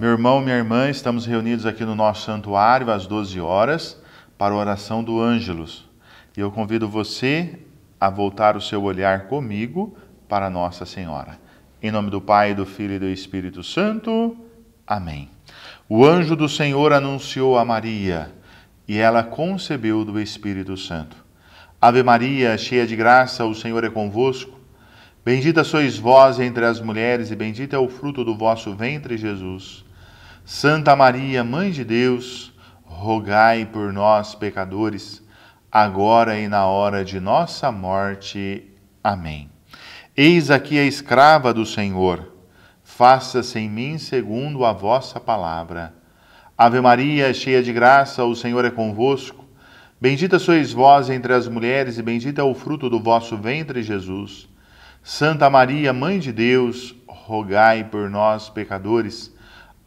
Meu irmão, minha irmã, estamos reunidos aqui no nosso santuário às 12 horas para a oração do Ângelus. E eu convido você a voltar o seu olhar comigo para Nossa Senhora. Em nome do Pai, do Filho e do Espírito Santo. Amém. O anjo do Senhor anunciou a Maria, e ela concebeu do Espírito Santo. Ave Maria, cheia de graça, o Senhor é convosco. Bendita sois vós entre as mulheres, e bendito é o fruto do vosso ventre, Jesus. Santa Maria, Mãe de Deus, rogai por nós, pecadores, agora e na hora de nossa morte. Amém. Eis aqui a escrava do Senhor, faça-se em mim segundo a vossa palavra. Ave Maria, cheia de graça, o Senhor é convosco. Bendita sois vós entre as mulheres, e bendito é o fruto do vosso ventre, Jesus. Santa Maria, Mãe de Deus, rogai por nós, pecadores,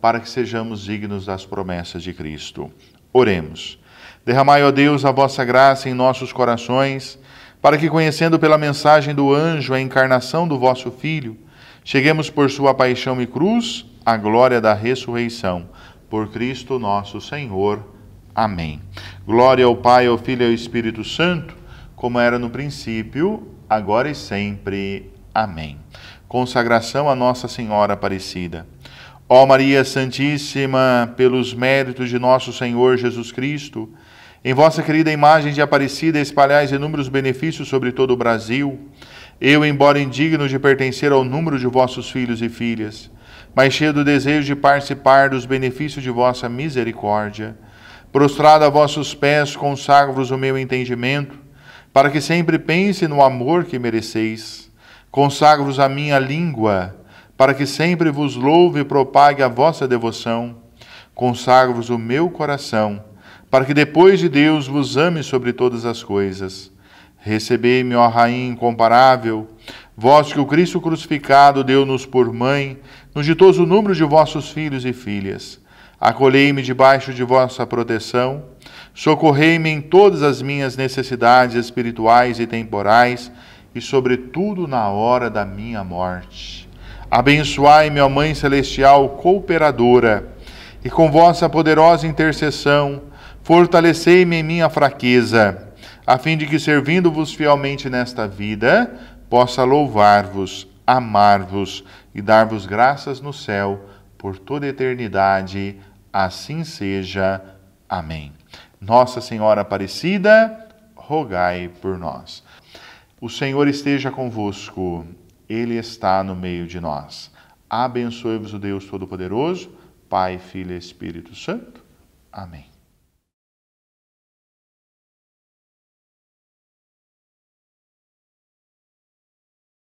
para que sejamos dignos das promessas de Cristo. Oremos. Derramai, ó Deus, a vossa graça em nossos corações, para que, conhecendo pela mensagem do anjo a encarnação do vosso Filho, cheguemos por sua paixão e cruz à glória da ressurreição. Por Cristo nosso Senhor. Amém. Glória ao Pai, ao Filho e ao Espírito Santo, como era no princípio, agora e sempre. Amém. Consagração a Nossa Senhora Aparecida. Ó Maria Santíssima, pelos méritos de nosso Senhor Jesus Cristo, em vossa querida imagem de Aparecida espalhais inúmeros benefícios sobre todo o Brasil. Eu, embora indigno de pertencer ao número de vossos filhos e filhas, mas cheio do desejo de participar dos benefícios de vossa misericórdia, prostrado a vossos pés, consagro-vos o meu entendimento, para que sempre pense no amor que mereceis. Consagro-vos a minha língua, para que sempre vos louve e propague a vossa devoção. Consagro-vos o meu coração, para que depois de Deus vos ame sobre todas as coisas. Recebei-me, ó Rainha incomparável, vós que o Cristo crucificado deu-nos por mãe, no ditoso número de vossos filhos e filhas. Acolhei-me debaixo de vossa proteção, socorrei-me em todas as minhas necessidades espirituais e temporais, e sobretudo na hora da minha morte. Abençoai-me, ó Mãe Celestial, cooperadora, e com vossa poderosa intercessão, fortalecei-me em minha fraqueza, a fim de que, servindo-vos fielmente nesta vida, possa louvar-vos, amar-vos e dar-vos graças no céu por toda eternidade. Assim seja. Amém. Nossa Senhora Aparecida, rogai por nós. O Senhor esteja convosco. Ele está no meio de nós. Abençoe-vos o Deus Todo-Poderoso, Pai, Filho e Espírito Santo. Amém.